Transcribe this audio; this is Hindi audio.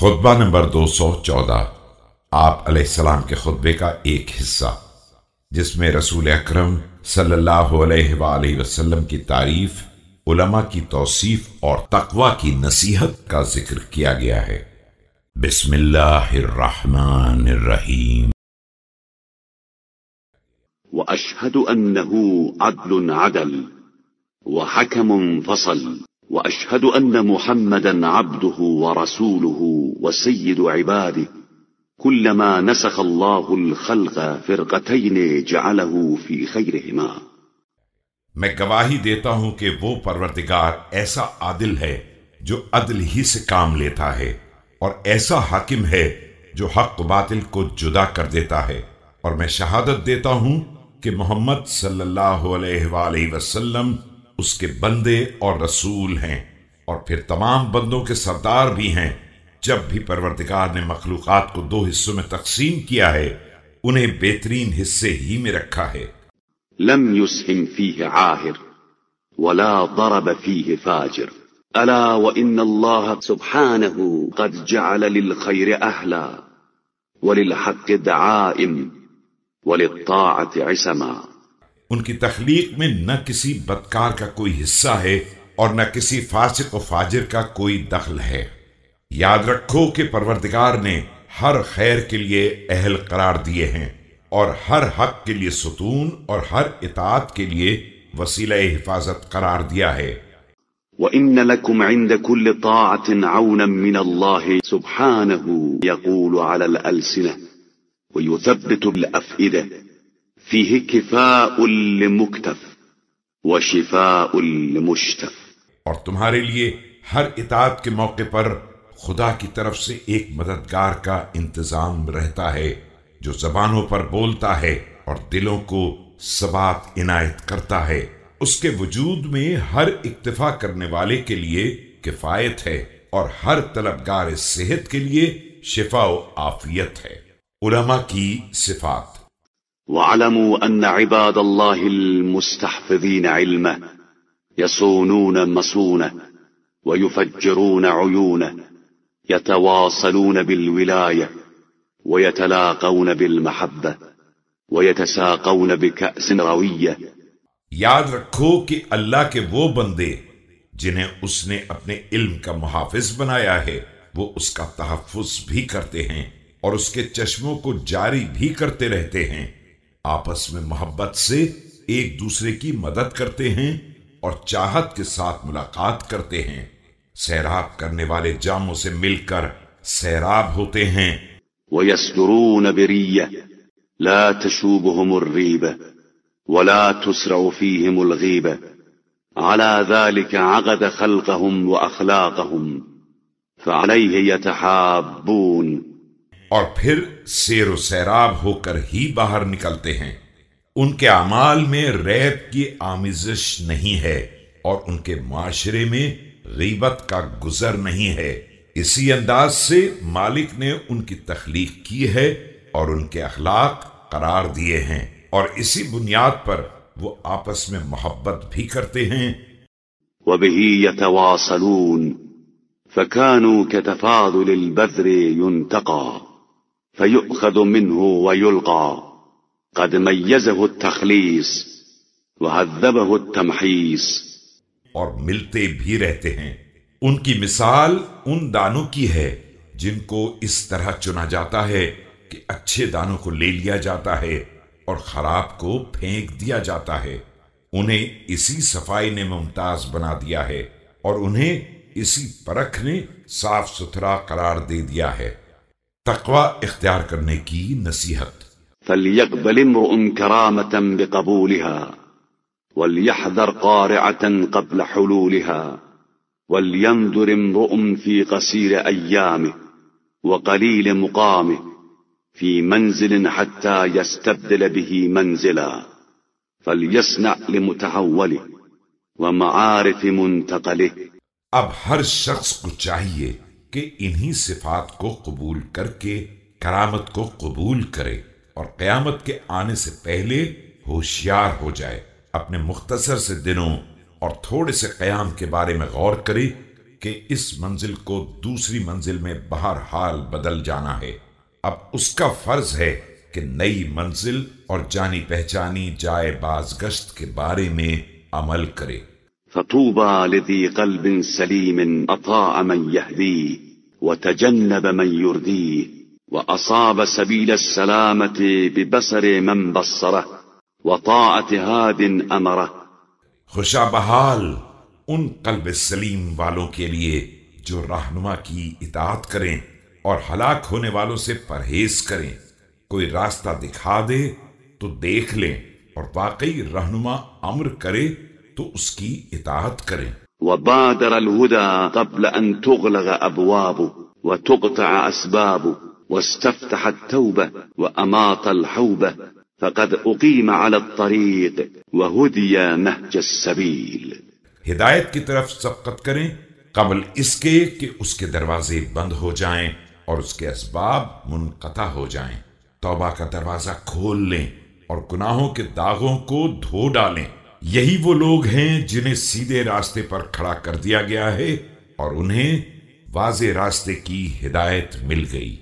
खुतबा नंबर 214 आप अलैहिस्सलाम के खुतबे का एक हिस्सा जिसमें रसूल अकरम सल्लल्लाहु अलैहि वसल्लम की तारीफ उलमा की तौसीफ और तकवा की नसीहत का जिक्र किया गया है बिस्मिल्लाहिर्रहमानिर्रहीम وأشهد أنه عدل عدل وحكم فصل واشهد ان محمدا عبده ورسوله وسيد عباده كلما نسخ الله الخلق فرقتين جعله في خيرهما मैं गवाही देता हूं कि वो परवरदिगार ऐसा आदिल है जो अदल ही से काम लेता है और ऐसा हाकिम है जो हक बातिल को जुदा कर देता है और मैं शहादत देता हूं कि मोहम्मद सल्लल्लाहु अलैहि वसल्लम उसके बंदे और रसूल हैं और फिर तमाम बंदों के सरदार भी हैं जब भी परवरदिगार ने मखलूक़ात को दो हिस्सों में तकसीम किया है उन्हें बेहतरीन हिस्से ही में रखा है لم يسهم فيه عاهر ولا ضرب فيه فاجر الا وان الله سبحانه قد جعل للخير اهلا وللحق دعائم وللطاعه हक उनकी तख्लीक में न किसी बदकार का कोई हिस्सा है और न किसी फासिक व फाजिर का कोई दखल है याद रखो कि परवरदिगार ने हर खैर के लिए अहल करार दिए हैं और हर हक के लिए सुतून और हर इतात के लिए वसीला हिफाजत करार दिया है وَإِنَّ لَكُمْ عِنْدَ كُلِّ طَاعَةٍ عَوْنًا مِنَ اللَّهِ سُبْحَانَهُ يَقُولُ عَلَى الْأَلْسِنَةِ وَيُثَبِّتُ الأفئدة فيه كفاء لمكتف وشفاء لمشتف और तुम्हारे लिए हर इतात के मौके पर खुदा की तरफ से एक मददगार का इंतजाम रहता है जो जबानों पर बोलता है और दिलों को सबात इनायत करता है उसके वजूद में हर इक्तफा करने वाले के लिए किफायत है और हर तलबगार सेहत के लिए शिफा आफियत है उलमा की सिफात واعلموا أن عباد الله المستحفظين علمه يصونون مصونه ويفجرون عيونه يتواصلون بالولاية ويتلاقون بالمحبة ويتساقون بكأس روية اللہ کے وہ بندے جنہیں اس نے اپنے علم کا محافظ بنایا ہے وہ اس کا تحفظ بھی کرتے ہیں اور اس کے چشموں کو جاری بھی کرتے رہتے ہیں आपस में मोहब्बत से एक दूसरे की मदद करते हैं और चाहत के साथ मुलाकात करते हैं सैराब करने वाले जामों से मिलकर सैराब होते हैं वयस्तरून बरिया ला तशूबहुम الريبة ولا تسرع فيهم الغيبة على ذلك عقد خلقهم وأخلاقهم فعليه يتحابون और फिर शेर सैराब होकर ही बाहर निकलते हैं उनके अमाल में रैब की आमिजिश नहीं है और उनके माशरे में गीबत का गुजर नहीं है इसी अंदाज से मालिक ने उनकी तख्लीक की है और उनके अखलाक करार दिए हैं और इसी बुनियाद पर वो आपस में मोहब्बत भी करते हैं فيؤخذ منه ويلقى قد ميزه التخليص وهذبه التمحيص और मिलते भी रहते हैं उनकी मिसाल उन दानों की है जिनको इस तरह चुना जाता है कि अच्छे दानों को ले लिया जाता है और खराब को फेंक दिया जाता है उन्हें इसी सफाई ने मुमताज बना दिया है और उन्हें इसी परख ने साफ सुथरा करार दे दिया है تقوى اختیار کرنے کی نصیحت فليقبل امرؤ كرامة بقبولها وليحذر قارعة قبل حلولها ولينذر امرؤ في قصير أيامه وقليل مقامه في منزل حتى يستبدل به منزلا فليصنع لمتحوله ومعارف منتقله اب ہر شخص کو چاہیے कि इन्हीं सिफात को कबूल करके करामत को कबूल करे और क्यामत के आने से पहले होशियार हो जाए अपने मुख्तसर से दिनों और थोड़े से क्याम के बारे में गौर करे कि इस मंजिल को दूसरी मंजिल में बहर हाल बदल जाना है अब उसका फ़र्ज़ है कि नई मंजिल और जानी पहचानी जाए बाज़ गश्त के बारे में अमल करे فطوبى لذي قلب سليم أطاع من يهديه وتجنب من يرديه وأصاب سبيل السلامة ببصر من بصره وطاعة هاد أمره خوشا بحال ان قلب सलीम والوں کے लिए جو रहनुमा کی اطاعت کریں اور हलाक ہونے والوں سے परहेज کریں کوئی راستہ دکھا دے تو دیکھ لیں اور واقعی رہنما अम्र کرے तो उसकी इतात करें وبادر الهدى قبل أن تغلق أبوابه وتقطع أسبابه واستفتح التوبة وأماط الحوبة فقد أقيم على الطريق وهدي نهج السبيل हिदायत की तरफ सबकत करें कबल इसके कि उसके दरवाजे बंद हो जाएं और उसके असबाब मुनकता हो जाएं तौबा का दरवाजा खोल लें और गुनाहों के दागों को धो डालें यही वो लोग हैं जिन्हें सीधे रास्ते पर खड़ा कर दिया गया है और उन्हें वाजे रास्ते की हिदायत मिल गई